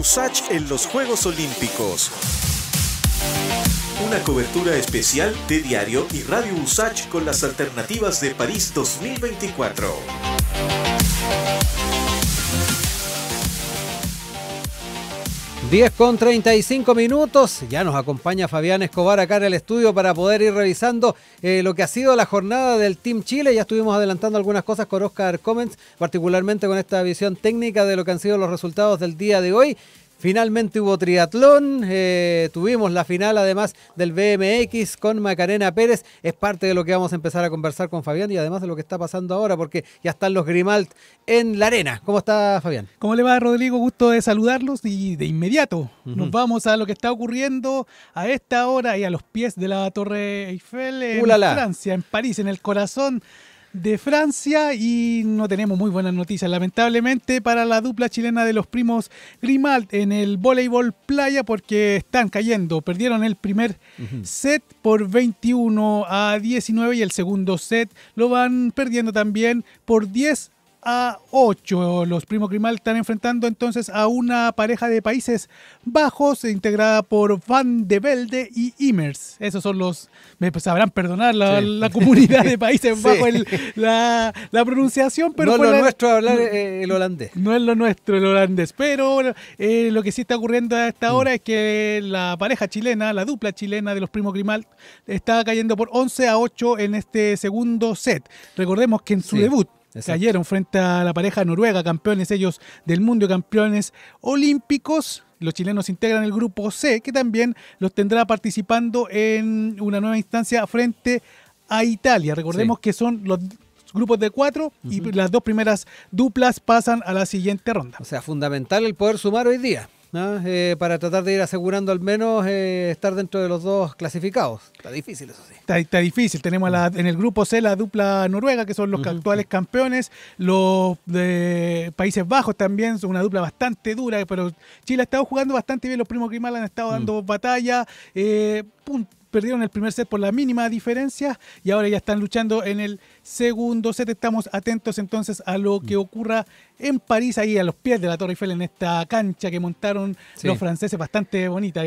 Usach en los Juegos Olímpicos. Una cobertura especial de Diario y Radio Usach con las alternativas de París 2024. 10 con 35 minutos, ya nos acompaña Fabián Escobar acá en el estudio para poder ir revisando eh, lo que ha sido la jornada del Team Chile. Ya estuvimos adelantando algunas cosas con Oscar Comments, particularmente con esta visión técnica de lo que han sido los resultados del día de hoy. Finalmente hubo triatlón, eh, tuvimos la final además del BMX con Macarena Pérez, es parte de lo que vamos a empezar a conversar con Fabián y además de lo que está pasando ahora porque ya están los Grimalt en la arena. ¿Cómo está Fabián? ¿Cómo le va Rodrigo? Gusto de saludarlos y de inmediato nos vamos a lo que está ocurriendo a esta hora y a los pies de la Torre Eiffel en Francia, en París, en el corazón de Francia y no tenemos muy buenas noticias, lamentablemente, para la dupla chilena de los primos Grimald en el voleibol playa porque están cayendo. Perdieron el primer set por 21 a 19 y el segundo set lo van perdiendo también por 10 a 8. Los primos Grimal están enfrentando entonces a una pareja de Países Bajos integrada por Van de Velde y Imers, Esos son los, me pues, sabrán perdonar la, comunidad de Países Bajos la, pronunciación, pero... No es lo nuestro hablar eh, el holandés. No es lo nuestro el holandés, pero eh, lo que sí está ocurriendo a esta mm. hora es que la pareja chilena, la dupla chilena de los primos Grimal, está cayendo por 11 a 8 en este segundo set. Recordemos que en su debut Cayeron frente a la pareja noruega, campeones ellos del mundo campeones olímpicos. Los chilenos integran el grupo C, que también los tendrá participando en una nueva instancia frente a Italia. Recordemos que son los grupos de cuatro y las dos primeras duplas pasan a la siguiente ronda. O sea, fundamental el poder sumar hoy día. Eh, para tratar de ir asegurando al menos eh, estar dentro de los dos clasificados. Está difícil eso sí. Está, difícil. Tenemos en el grupo C la dupla Noruega, que son los actuales campeones, los de Países Bajos también, son una dupla bastante dura, pero Chile ha estado jugando bastante bien, los primos Grimal han estado mm. dando batalla. Eh, perdieron el primer set por la mínima diferencia y ahora ya están luchando en el segundo set. Estamos atentos entonces a lo que mm. ocurra en París, ahí a los pies de la Torre Eiffel, en esta cancha que montaron los franceses, bastante bonita.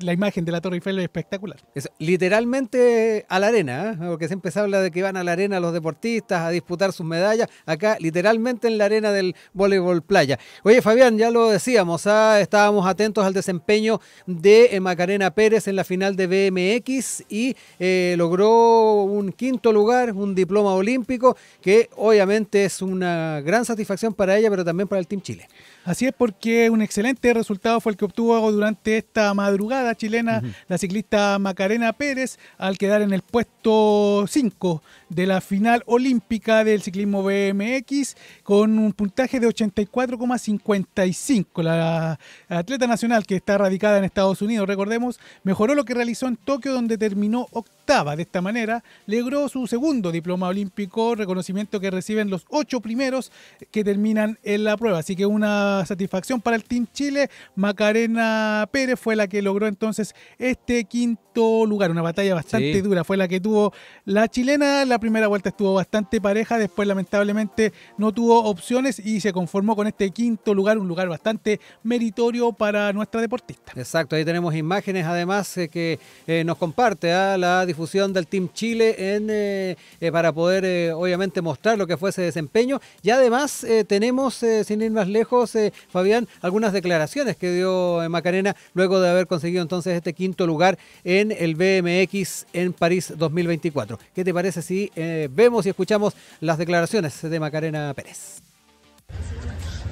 La imagen de la Torre Eiffel es espectacular. literalmente a la arena, porque ¿eh? porque siempre se habla de que van a la arena los deportistas a disputar sus medallas. Acá, literalmente en la arena del voleibol playa. Oye, Fabián, ya lo decíamos, ¿ah? estábamos atentos al desempeño de eh, Macarena Pérez en la final de BMX y eh, logró un quinto lugar, un diploma olímpico, que obviamente es una gran satisfacción para ella, pero también para el Team Chile. Así es porque un excelente resultado fue el que obtuvo durante esta madrugada chilena la ciclista Macarena Pérez al quedar en el puesto 5 de la final olímpica del ciclismo BMX con un puntaje de 84,55. La atleta nacional que está radicada en Estados Unidos, recordemos, mejoró lo que realizó en Tokio donde terminó octava. De esta manera logró su segundo diploma olímpico, reconocimiento que reciben los ocho primeros que terminan en la prueba. Así que una satisfacción para el Team Chile. Macarena Pérez fue la que logró entonces este quinto lugar. Una batalla bastante dura fue la que tuvo la chilena. La primera vuelta estuvo bastante pareja. Después, lamentablemente, no tuvo opciones y se conformó con este quinto lugar. Un lugar bastante meritorio para nuestra deportista. Exacto, ahí tenemos imágenes además eh, que eh, nos comparte ah, la difusión del Team Chile en, eh, para poder obviamente mostrar lo que fue ese desempeño. Y además tenemos, sin ir más lejos, Fabián, algunas declaraciones que dio eh, Macarena luego de haber conseguido entonces este quinto lugar en el BMX en París 2024. ¿Qué te parece si eh, vemos y escuchamos las declaraciones de Macarena Pérez?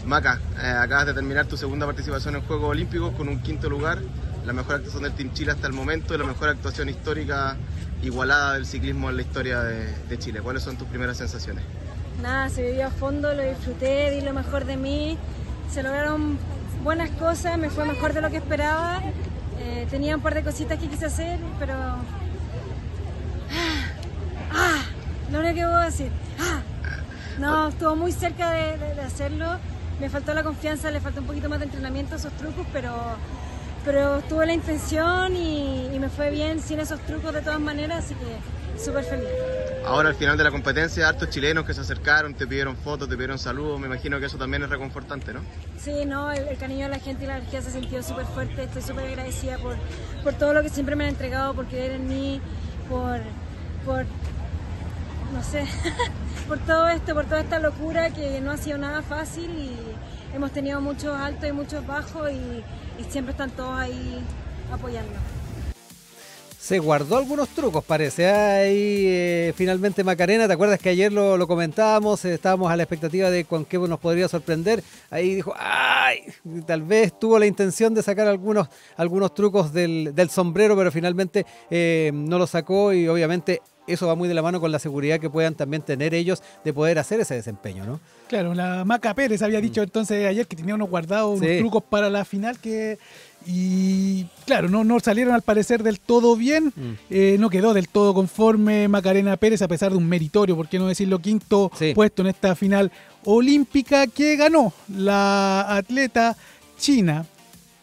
Maca, eh, acabas de terminar tu segunda participación en Juegos Olímpicos con un quinto lugar, la mejor actuación del Team Chile hasta el momento y la mejor actuación histórica igualada del ciclismo en la historia de, de Chile. ¿Cuáles son tus primeras sensaciones? Nada, se vivió a fondo, lo disfruté, di lo mejor de mí se lograron buenas cosas, me fue mejor de lo que esperaba. Eh, tenía un par de cositas que quise hacer, pero... Ah, ¡Ah! Lo único que puedo decir. ¡Ah! No, estuvo muy cerca de, hacerlo. Me faltó la confianza, le faltó un poquito más de entrenamiento, a esos trucos, pero, pero tuve la intención y, y me fue bien sin esos trucos de todas maneras, así que súper feliz. Ahora al final de la competencia, hartos chilenos que se acercaron, te pidieron fotos, te pidieron saludos, me imagino que eso también es reconfortante, ¿no? Sí, no, el, cariño de la gente y la energía se sintió súper fuerte, estoy súper agradecida por, todo lo que siempre me han entregado, por creer en mí, por, no sé, por todo esto, por toda esta locura que no ha sido nada fácil y hemos tenido muchos altos y muchos bajos y, y siempre están todos ahí apoyándonos. Se guardó algunos trucos, parece. Ahí eh, finalmente Macarena, ¿te acuerdas que ayer lo, comentábamos? estábamos a la expectativa de con qué nos podría sorprender. Ahí dijo, ¡ay! Tal vez tuvo la intención de sacar algunos, algunos trucos del, sombrero, pero finalmente eh, no lo sacó y obviamente eso va muy de la mano con la seguridad que puedan también tener ellos de poder hacer ese desempeño, ¿no? Claro, la Maca Pérez había mm. dicho entonces ayer que tenía unos guardados, unos trucos para la final que y claro, no, salieron al parecer del todo bien, mm. eh, no quedó del todo conforme Macarena Pérez a pesar de un meritorio, por qué no decirlo, quinto puesto en esta final olímpica que ganó la atleta china.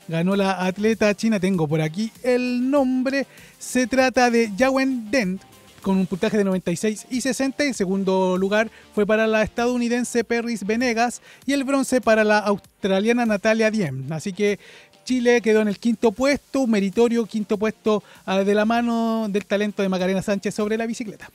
Ganó la atleta china, tengo por aquí el nombre, se trata de Yawen Dent con un puntaje de 96 y 60. En segundo lugar fue para la estadounidense Perris Venegas y el bronce para la australiana Natalia Diem. Así que Chile quedó en el quinto puesto, un meritorio quinto puesto ah, de la mano del talento de Macarena Sánchez sobre la bicicleta.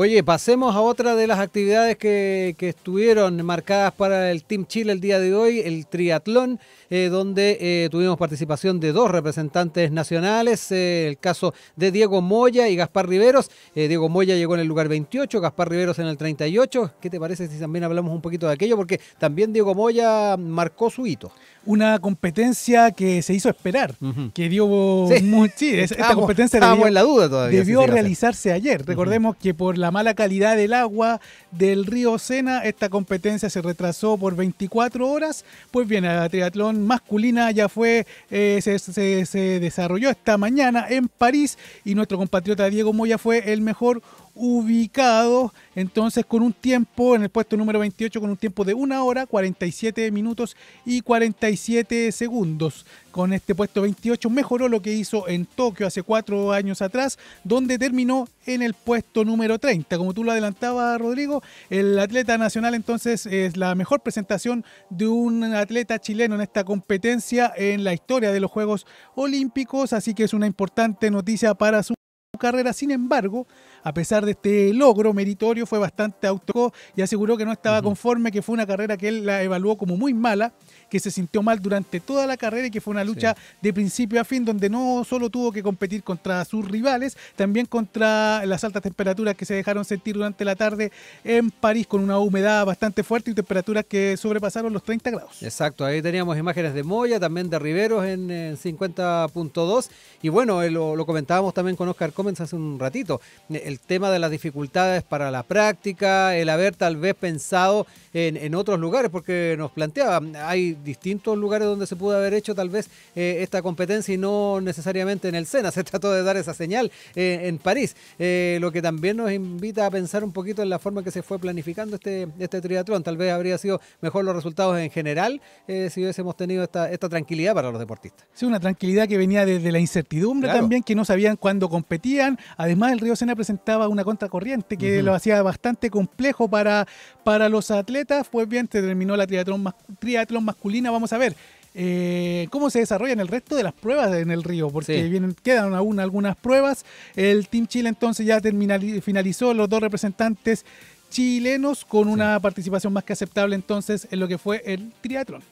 Oye, pasemos a otra de las actividades que, estuvieron marcadas para el Team Chile el día de hoy, el triatlón, eh, donde eh, tuvimos participación de dos representantes nacionales, eh, el caso de Diego Moya y Gaspar Riveros. Diego Moya llegó en el lugar 28, Gaspar Riveros en el 38. ¿Qué te parece si también hablamos un poquito de aquello? Porque también Diego Moya marcó su hito. Una competencia que se hizo esperar, que dio... Sí, esta competencia debió, en la duda todavía, debió realizarse ayer. Recordemos que por la la mala calidad del agua del río Sena, esta competencia se retrasó por 24 horas. Pues bien, la triatlón masculina ya fue, eh, se, se desarrolló esta mañana en París y nuestro compatriota Diego Moya fue el mejor ubicado entonces con un tiempo en el puesto número 28 con un tiempo de 1 hora 47 minutos y 47 segundos con este puesto 28, mejoró lo que hizo en Tokio hace cuatro años atrás, donde terminó en el puesto número 30. Como tú lo adelantabas, Rodrigo, el atleta nacional entonces es la mejor presentación de un atleta chileno en esta competencia en la historia de los Juegos Olímpicos, así que es una importante noticia para su carrera. Sin embargo, a pesar de este logro meritorio, fue bastante autocó y aseguró que no estaba conforme, que fue una carrera que él la evaluó como muy mala, que se sintió mal durante toda la carrera y que fue una lucha de principio a fin, donde no solo tuvo que competir contra sus rivales, también contra las altas temperaturas que se dejaron sentir durante la tarde en París, con una humedad bastante fuerte y temperaturas que sobrepasaron los 30 grados. Exacto, ahí teníamos imágenes de Moya, también de Riveros en, 50.2, y bueno, eh, lo, comentábamos también con Oscar Comens hace un ratito, eh, el tema de las dificultades para la práctica, el haber tal vez pensado en, otros lugares, porque nos planteaba, hay distintos lugares donde se pudo haber hecho tal vez eh, esta competencia y no necesariamente en el SENA, se trató de dar esa señal eh, en París, eh, lo que también nos invita a pensar un poquito en la forma que se fue planificando este, este triatlón, tal vez habría sido mejor los resultados en general si hubiésemos tenido esta, tranquilidad para los deportistas. Sí, una tranquilidad que venía desde la incertidumbre también, que no sabían cuándo competían, además el Río Sena presentó estaba una contracorriente que lo hacía bastante complejo para, para los atletas. Pues bien, se terminó la triatlón, triatlón masculina. Vamos a ver eh, cómo se desarrollan el resto de las pruebas en el río, porque vienen, quedan aún algunas pruebas. El Team Chile entonces ya finalizó los dos representantes chilenos con una participación más que aceptable entonces en lo que fue el triatlón.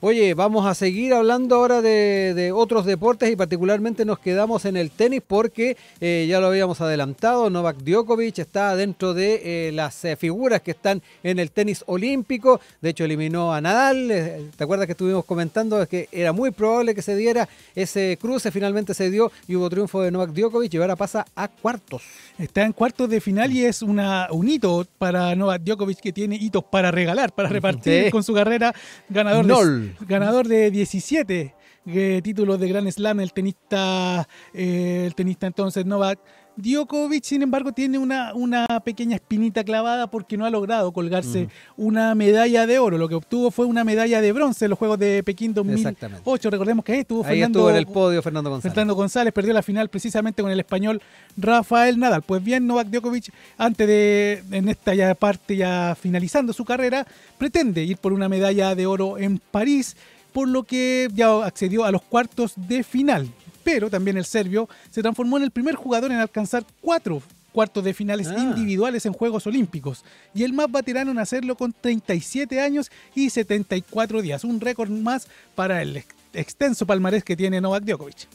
Oye, vamos a seguir hablando ahora de, otros deportes y particularmente nos quedamos en el tenis porque eh, ya lo habíamos adelantado, Novak Djokovic está dentro de eh, las eh, figuras que están en el tenis olímpico, de hecho eliminó a Nadal, ¿te acuerdas que estuvimos comentando que era muy probable que se diera ese cruce, finalmente se dio y hubo triunfo de Novak Djokovic y ahora pasa a cuartos. Está en cuartos de final y es una, un hito para Novak Djokovic que tiene hitos para regalar, para repartir con su carrera ganador. Nol ganador de 17 eh, títulos de Grand Slam, el tenista, eh, el tenista entonces Novak Djokovic, sin embargo, tiene una, pequeña espinita clavada porque no ha logrado colgarse una medalla de oro. Lo que obtuvo fue una medalla de bronce en los Juegos de Pekín 2008. Recordemos que ahí estuvo ahí Estuvo en el podio Fernando González. Fernando González perdió la final precisamente con el español Rafael Nadal. Pues bien, Novak Djokovic, antes de, en esta ya parte, ya finalizando su carrera, pretende ir por una medalla de oro en París por lo que ya accedió a los cuartos de final pero también el serbio se transformó en el primer jugador en alcanzar cuatro cuartos de finales ah. individuales en Juegos Olímpicos y el más veterano en hacerlo con 37 años y 74 días, un récord más para el extenso palmarés que tiene Novak Djokovic.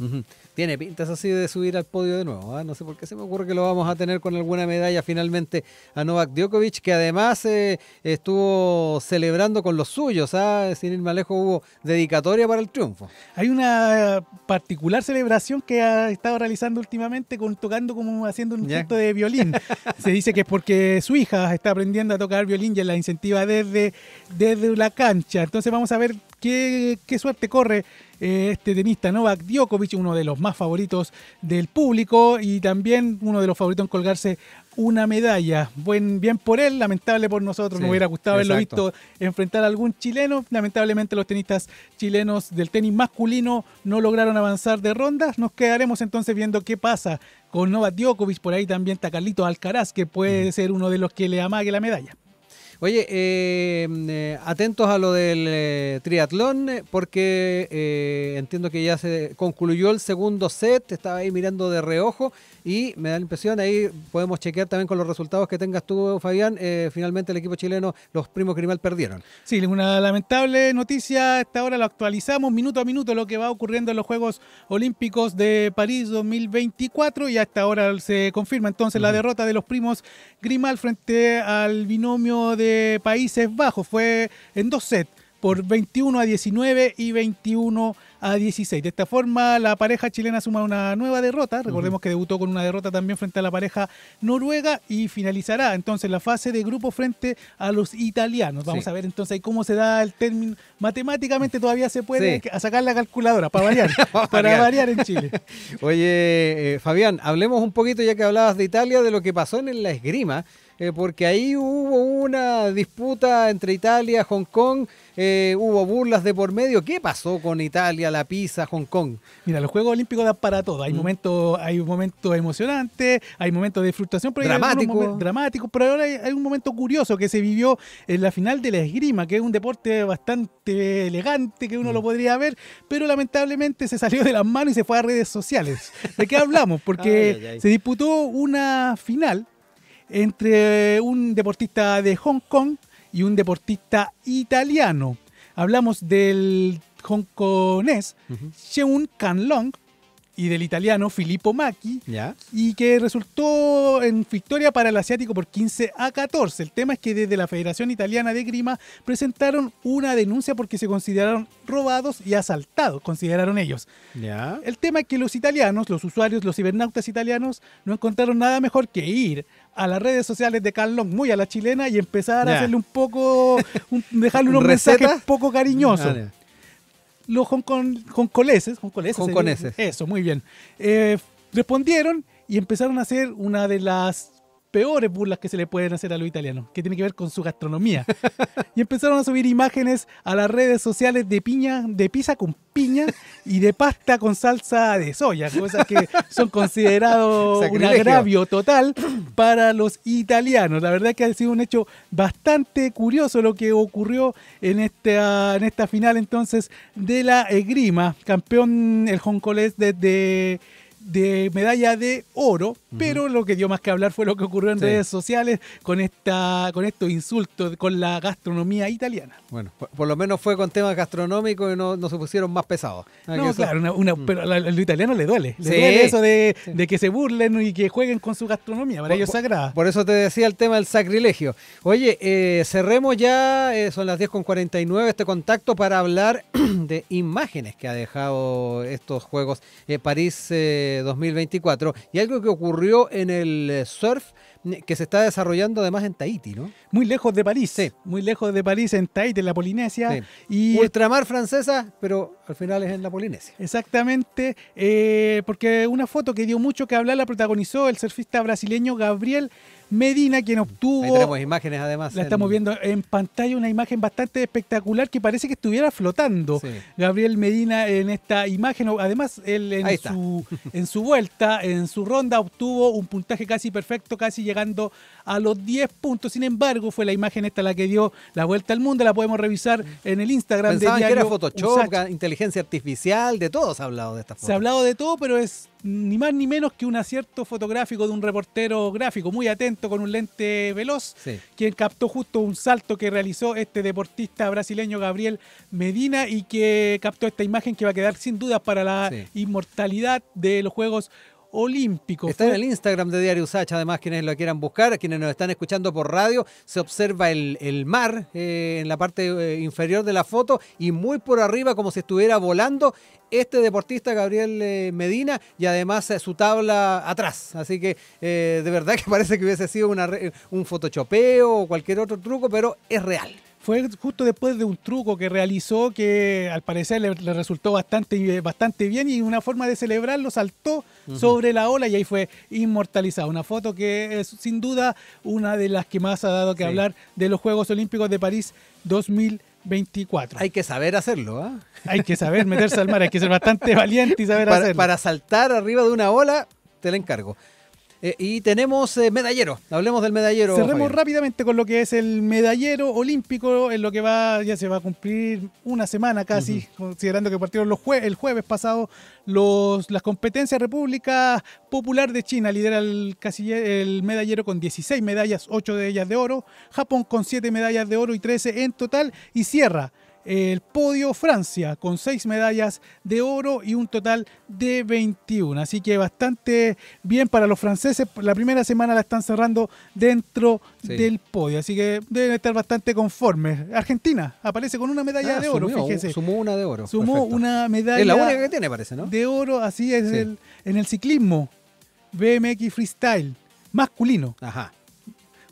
Tiene pintas así de subir al podio de nuevo. ¿ah? No sé por qué se me ocurre que lo vamos a tener con alguna medalla finalmente a Novak Djokovic, que además eh, estuvo celebrando con los suyos. ¿ah? Sin ir más lejos, hubo dedicatoria para el triunfo. Hay una particular celebración que ha estado realizando últimamente, con, tocando como haciendo un gesto de violín. se dice que es porque su hija está aprendiendo a tocar violín y la incentiva desde, desde la cancha. Entonces, vamos a ver qué, suerte corre eh, este tenista Novak Djokovic, uno de los más favoritos del público y también uno de los favoritos en colgarse una medalla. Buen, bien por él, lamentable por nosotros. no hubiera gustado haberlo visto enfrentar a algún chileno. Lamentablemente los tenistas chilenos del tenis masculino no lograron avanzar de rondas. Nos quedaremos entonces viendo qué pasa con Novak Djokovic. Por ahí también está Carlito Alcaraz, que puede mm. ser uno de los que le amague la medalla. Oye, eh, eh, atentos a lo del eh, triatlón, porque entiendo que ya se concluyó el segundo set, estaba ahí mirando de reojo y me da la impresión, ahí podemos chequear también con los resultados que tengas tú, Fabián, finalmente el equipo chileno, los primos Grimal perdieron. Sí, una lamentable noticia, hasta ahora lo actualizamos minuto a minuto lo que va ocurriendo en los Juegos Olímpicos de París 2024 y hasta ahora se confirma entonces la derrota de los primos Grimal frente al binomio de Países Bajos. Fue en dos sets, por 21 a 19 y 21 a 16. De esta forma, la pareja chilena suma una nueva derrota. Recordemos que debutó con una derrota también frente a la pareja noruega y finalizará entonces la fase de grupo frente a los italianos. Vamos a ver entonces cómo se da el término. Matemáticamente todavía se puede sacar la calculadora para variar, para variar en Chile. Oye, eh, Fabián, hablemos un poquito ya que hablabas de Italia, de lo que pasó en la esgrima. Eh, porque ahí hubo una disputa entre Italia, Hong Kong, eh, hubo burlas de por medio. ¿Qué pasó con Italia, la Pisa, Hong Kong? Mira, los Juegos Olímpicos dan para todo. Hay mm. momentos, hay momento emocionantes, hay momentos de frustración, pero dramático. dramático, pero ahora hay, un momento curioso que se vivió en la final de la esgrima, que es un deporte bastante elegante que uno lo mm. podría ver, pero lamentablemente se salió de las manos y se fue a redes sociales. ¿De qué hablamos? Porque se disputó una final entre un deportista de Hong Kong y un deportista italiano. Hablamos del hongkonés Cheung Kanlong y del italiano Filippo Macchi, y que resultó en victoria para el asiático por 15 a 14. El tema es que desde la Federación Italiana de Grima presentaron una denuncia porque se consideraron robados y asaltados, consideraron ellos. El tema es que los italianos, los usuarios, los cibernautas italianos, no encontraron nada mejor que ir a las redes sociales de Carlos muy a la chilena y empezar a hacerle un poco, dejarle unos mensajes poco cariñosos. Ah, Los hongkoneses. Hong Eso, muy bien. Eh, respondieron y empezaron a hacer una de las peores burlas que se le pueden hacer a los italianos, que tiene que ver con su gastronomía. y empezaron a subir imágenes a las redes sociales de piña, de pizza con piña y de pasta con salsa de soya, cosas que son considerados un agravio total para los italianos. La verdad es que ha sido un hecho bastante curioso lo que ocurrió en esta, final entonces de la Egrima, campeón el Honcolés desde de medalla de oro, pero lo que dio más que hablar fue lo que ocurrió en redes sociales con esta con estos insultos con la gastronomía italiana. Bueno, por, lo menos fue con temas gastronómicos y no, se pusieron más pesados. Ah, no, claro, mm. pero a lo italiano le duele. Le duele eso de, que se burlen y que jueguen con su gastronomía, para ellos sagrada. Por eso te decía el tema del sacrilegio. Oye, eh, cerremos ya, eh, son las 10 con 49 este contacto para hablar de imágenes que ha dejado estos juegos. Eh, París eh, 2024. Y algo que ocurrió en el eh, surf que se está desarrollando además en Tahití, ¿no? Muy lejos de París, sí. muy lejos de París, en Tahiti, en la Polinesia. Y Ultramar francesa, pero al final es en la Polinesia. Exactamente, eh, porque una foto que dio mucho que hablar la protagonizó el surfista brasileño Gabriel Medina, quien obtuvo... imágenes además. La estamos viendo en pantalla, una imagen bastante espectacular que parece que estuviera flotando. Gabriel Medina en esta imagen, además él en su, en su vuelta, en su ronda, obtuvo un puntaje casi perfecto, casi ya llegando a los 10 puntos. Sin embargo, fue la imagen esta la que dio la vuelta al mundo. La podemos revisar en el Instagram de que era Photoshop, inteligencia artificial, de todo se ha hablado de esta foto. Se ha hablado de todo, pero es ni más ni menos que un acierto fotográfico de un reportero gráfico muy atento con un lente veloz, quien captó justo un salto que realizó este deportista brasileño Gabriel Medina y que captó esta imagen que va a quedar sin dudas para la inmortalidad de los Juegos olímpico. Está en el Instagram de Diario Sacha, además, quienes lo quieran buscar, quienes nos están escuchando por radio, se observa el, mar eh, en la parte eh, inferior de la foto y muy por arriba, como si estuviera volando, este deportista Gabriel eh, Medina y además su tabla atrás. Así que de verdad que parece que hubiese sido una, un photoshopeo o cualquier otro truco, pero es real fue justo después de un truco que realizó que al parecer le, resultó bastante, eh, bastante bien y una forma de celebrarlo saltó sobre la ola y ahí fue inmortalizado. Una foto que es sin duda una de las que más ha dado que hablar de los Juegos Olímpicos de París 2024. Hay que saber hacerlo, ¿ah? Hay que saber meterse al mar, hay que ser bastante valiente y saber hacerlo. Para saltar arriba de una ola, te la encargo. Eh, y tenemos eh, medallero, hablemos del medallero. Cerremos rápidamente con lo que es el medallero olímpico, en lo que va ya se va a cumplir una semana casi, considerando que partieron los el jueves pasado los, las competencias. República Popular de China lidera el, el medallero con 16 medallas, 8 de ellas de oro, Japón con 7 medallas de oro y 13 en total, y cierra el podio Francia con seis medallas de oro y un total de 21. Así que bastante bien para los franceses. La primera semana la están cerrando dentro del podio, así que deben estar bastante conformes. Argentina aparece con una medalla ah, de oro, fíjese. Sumó una de oro. Sumó una medalla. Es la única que tiene, parece, ¿no? De oro, así es el, en el ciclismo. BMX Freestyle masculino. Ajá.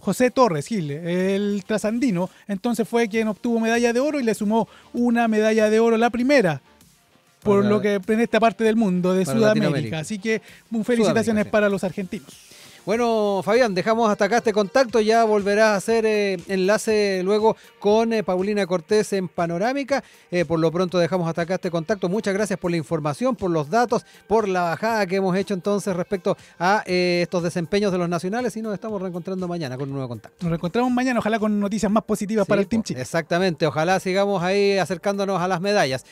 José Torres Gil, el trasandino, entonces fue quien obtuvo medalla de oro y le sumó una medalla de oro, la primera por lo que en esta parte del mundo, de Sudamérica. Así que felicitaciones para los argentinos. Bueno, Fabián, dejamos hasta acá este contacto. Ya volverás a hacer eh, enlace luego con eh, Paulina Cortés en Panorámica. Eh, por lo pronto dejamos hasta acá este contacto. Muchas gracias por la información, por los datos, por la bajada que hemos hecho entonces respecto a estos desempeños de los nacionales. Y nos estamos reencontrando mañana con un nuevo contacto. Nos reencontramos mañana, ojalá con noticias más positivas para el Team Chile. Exactamente, ojalá sigamos ahí acercándonos a las medallas.